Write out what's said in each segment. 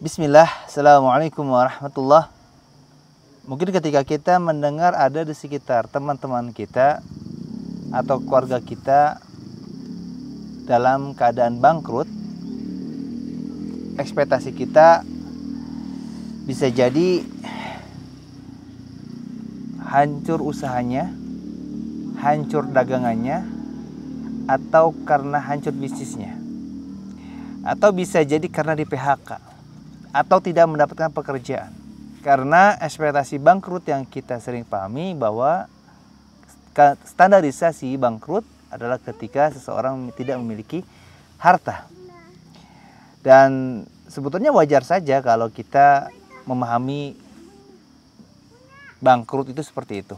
Bismillah, Assalamualaikum warahmatullah Mungkin ketika kita mendengar ada di sekitar teman-teman kita Atau keluarga kita Dalam keadaan bangkrut Ekspektasi kita Bisa jadi Hancur usahanya Hancur dagangannya Atau karena hancur bisnisnya Atau bisa jadi karena di PHK atau tidak mendapatkan pekerjaan. Karena ekspektasi bangkrut yang kita sering pahami bahwa standarisasi bangkrut adalah ketika seseorang tidak memiliki harta. Dan sebetulnya wajar saja kalau kita memahami bangkrut itu seperti itu.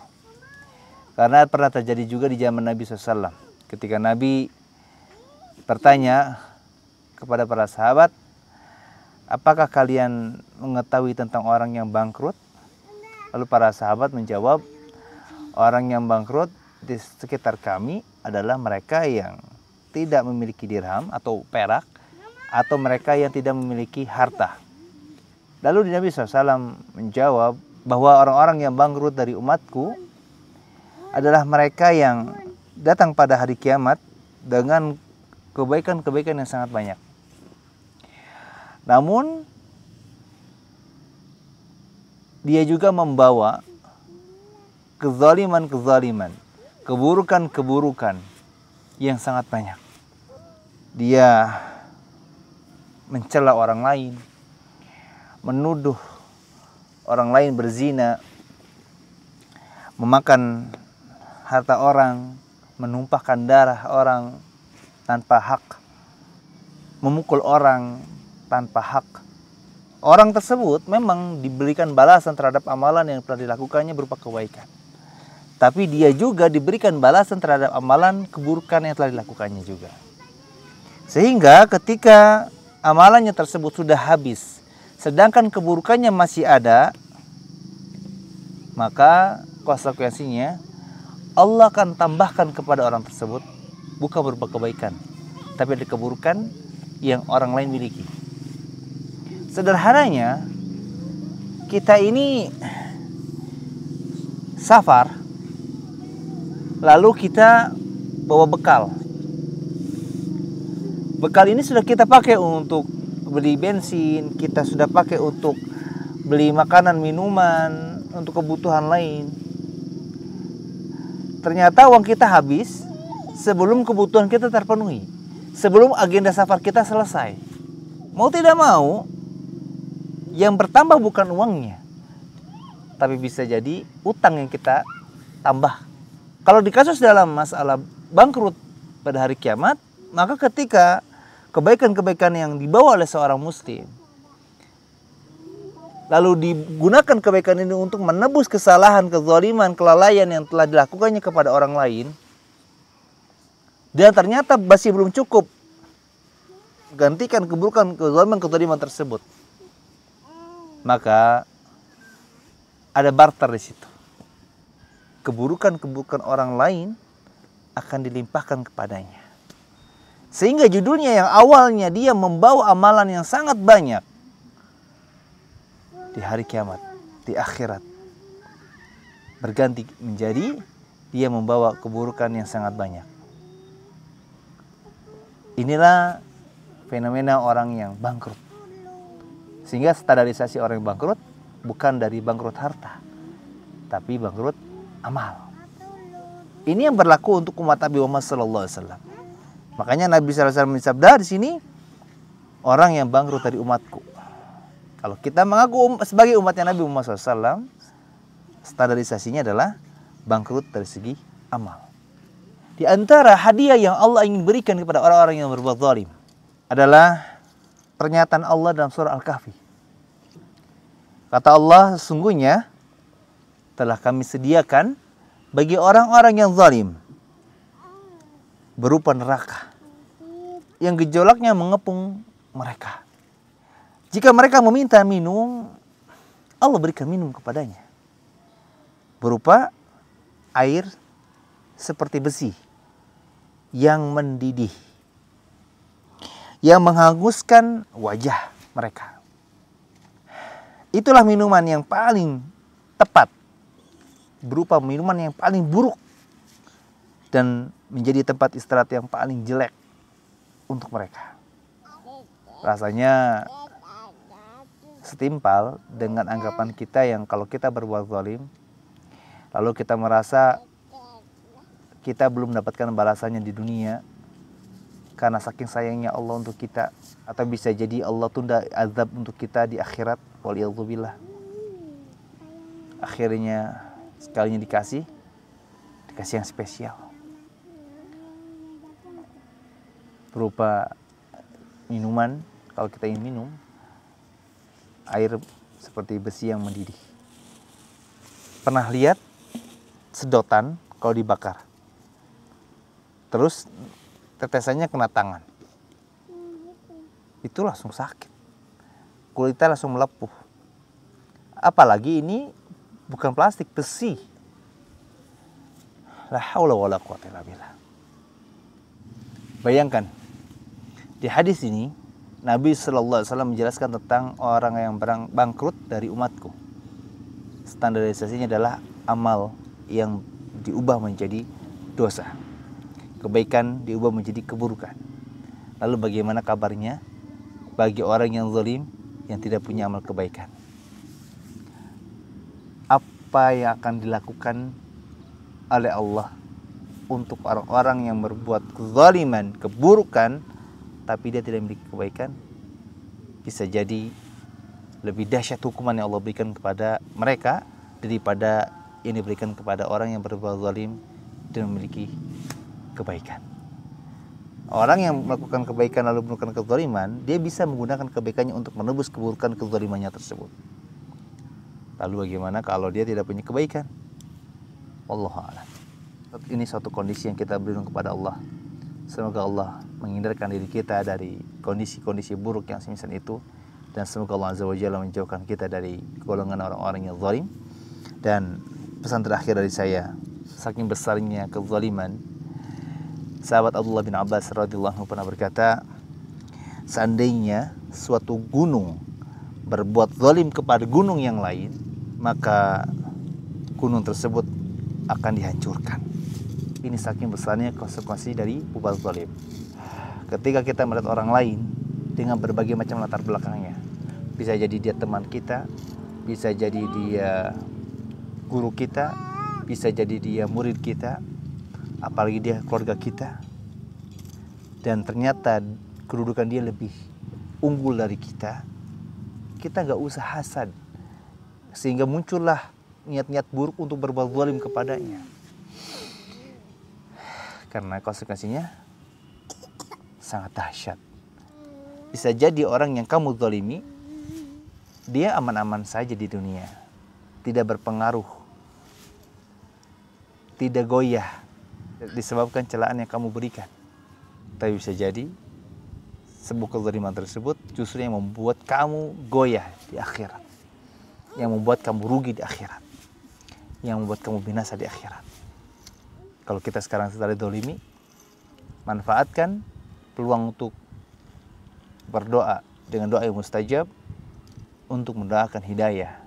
Karena pernah terjadi juga di zaman Nabi SAW. Ketika Nabi bertanya kepada para sahabat, apakah kalian mengetahui tentang orang yang bangkrut? Lalu para sahabat menjawab, orang yang bangkrut di sekitar kami adalah mereka yang tidak memiliki dirham atau perak atau mereka yang tidak memiliki harta. Lalu Nabi SAW menjawab bahwa orang-orang yang bangkrut dari umatku adalah mereka yang datang pada hari kiamat dengan kebaikan-kebaikan yang sangat banyak. Namun dia juga membawa kezaliman-kezaliman, keburukan-keburukan yang sangat banyak. Dia mencela orang lain, menuduh orang lain berzina, memakan harta orang, menumpahkan darah orang tanpa hak, memukul orang tanpa hak. Orang tersebut memang diberikan balasan terhadap amalan yang telah dilakukannya berupa kebaikan. Tapi dia juga diberikan balasan terhadap amalan keburukan yang telah dilakukannya juga. Sehingga ketika amalannya tersebut sudah habis, sedangkan keburukannya masih ada, maka konsekuensinya Allah akan tambahkan kepada orang tersebut bukan berupa kebaikan, tapi ada keburukan yang orang lain miliki. Sederhananya, kita ini safar, lalu kita bawa bekal. Bekal ini sudah kita pakai untuk beli bensin, kita sudah pakai untuk beli makanan, minuman, untuk kebutuhan lain. Ternyata uang kita habis sebelum kebutuhan kita terpenuhi, sebelum agenda safar kita selesai. Mau tidak mau, yang bertambah bukan uangnya, tapi bisa jadi utang yang kita tambah. Kalau di kasus dalam masalah bangkrut pada hari kiamat, maka ketika kebaikan-kebaikan yang dibawa oleh seorang muslim lalu digunakan kebaikan ini untuk menebus kesalahan, kezaliman, kelalaian yang telah dilakukannya kepada orang lain dan ternyata masih belum cukup gantikan keburukan, kezaliman, kezaliman tersebut maka ada barter di situ. Keburukan-keburukan orang lain akan dilimpahkan kepadanya. Sehingga judulnya yang awalnya dia membawa amalan yang sangat banyak di hari kiamat, di akhirat. Berganti menjadi dia membawa keburukan yang sangat banyak. Inilah fenomena orang yang bangkrut. Sehingga standarisasi orang yang bangkrut bukan dari bangkrut harta, tapi bangkrut amal. Ini yang berlaku untuk umat Nabi Muhammad sallallahu alaihi wasallam. Makanya Nabi sallallahu alaihi wasallam bersabda di sini orang yang bangkrut dari umatku. Kalau kita mengaku um-, sebagai umatnya Nabi Muhammad SAW, standarisasinya adalah bangkrut dari segi amal. Di antara hadiah yang Allah ingin berikan kepada orang-orang yang berbuat zalim adalah pernyataan Allah dalam surah Al-Kahfi. Kata Allah, sungguhnya telah kami sediakan bagi orang-orang yang zalim berupa neraka yang gejolaknya mengepung mereka. Jika mereka meminta minum, Allah berikan minum kepadanya berupa air seperti besi yang mendidih yang menghanguskan wajah mereka. Itulah minuman yang paling tepat berupa minuman yang paling buruk dan menjadi tempat istirahat yang paling jelek untuk mereka. Rasanya setimpal dengan anggapan kita yang kalau kita berbuat zalim lalu kita merasa kita belum mendapatkan balasannya di dunia karena saking sayangnya Allah untuk kita atau bisa jadi Allah tunda azab untuk kita di akhirat waliyadzubillah akhirnya sekalinya dikasih dikasih yang spesial berupa minuman kalau kita ingin minum air seperti besi yang mendidih pernah lihat sedotan kalau dibakar terus tetesannya kena tangan. Itu langsung sakit. Kulitnya langsung melepuh. Apalagi ini bukan plastik, besi. La haula wala quwata illa billah. Bayangkan di hadis ini Nabi Shallallahu Alaihi Wasallam menjelaskan tentang orang yang bangkrut dari umatku. Standarisasinya adalah amal yang diubah menjadi dosa. Kebaikan diubah menjadi keburukan. Lalu bagaimana kabarnya bagi orang yang zalim yang tidak punya amal kebaikan? Apa yang akan dilakukan oleh Allah untuk orang-orang yang berbuat kezaliman, keburukan tapi dia tidak memiliki kebaikan? Bisa jadi lebih dahsyat hukuman yang Allah berikan kepada mereka daripada yang diberikan kepada orang yang berbuat zalim dan memiliki kebaikan. Orang yang melakukan kebaikan lalu melakukan kezaliman, dia bisa menggunakan kebaikannya untuk menebus keburukan kezalimannya tersebut. Lalu bagaimana kalau dia tidak punya kebaikan? Allah a'lam. Ini suatu kondisi yang kita berikan kepada Allah. Semoga Allah menghindarkan diri kita dari kondisi-kondisi buruk yang semisal itu dan semoga Allah Azza wa Jalla menjauhkan kita dari golongan orang-orang yang zalim. Dan pesan terakhir dari saya, saking besarnya kezaliman Sahabat Abdullah bin Abbas radhiyallahu pernah berkata, seandainya suatu gunung berbuat zalim kepada gunung yang lain, maka gunung tersebut akan dihancurkan. Ini saking besarnya konsekuensi dari bubal zalim. Ketika kita melihat orang lain dengan berbagai macam latar belakangnya, bisa jadi dia teman kita, bisa jadi dia guru kita, bisa jadi dia murid kita, apalagi dia keluarga kita dan ternyata kedudukan dia lebih unggul dari kita kita nggak usah hasad sehingga muncullah niat-niat buruk untuk berbuat zalim kepadanya karena konsekuensinya sangat dahsyat bisa jadi orang yang kamu zalimi dia aman-aman saja di dunia tidak berpengaruh tidak goyah disebabkan celaan yang kamu berikan. Tapi bisa jadi sebuah kezaliman tersebut justru yang membuat kamu goyah di akhirat. Yang membuat kamu rugi di akhirat. Yang membuat kamu binasa di akhirat. Kalau kita sekarang sedang dolimi, manfaatkan peluang untuk berdoa dengan doa yang mustajab untuk mendoakan hidayah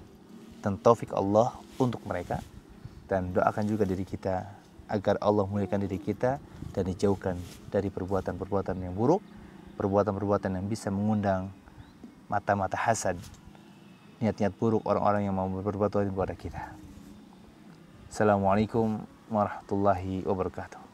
dan taufik Allah untuk mereka dan doakan juga diri kita agar Allah memuliakan diri kita dan dijauhkan dari perbuatan-perbuatan yang buruk, perbuatan-perbuatan yang bisa mengundang mata-mata hasad, niat-niat buruk orang-orang yang mau berbuat kepada kita. Assalamualaikum warahmatullahi wabarakatuh.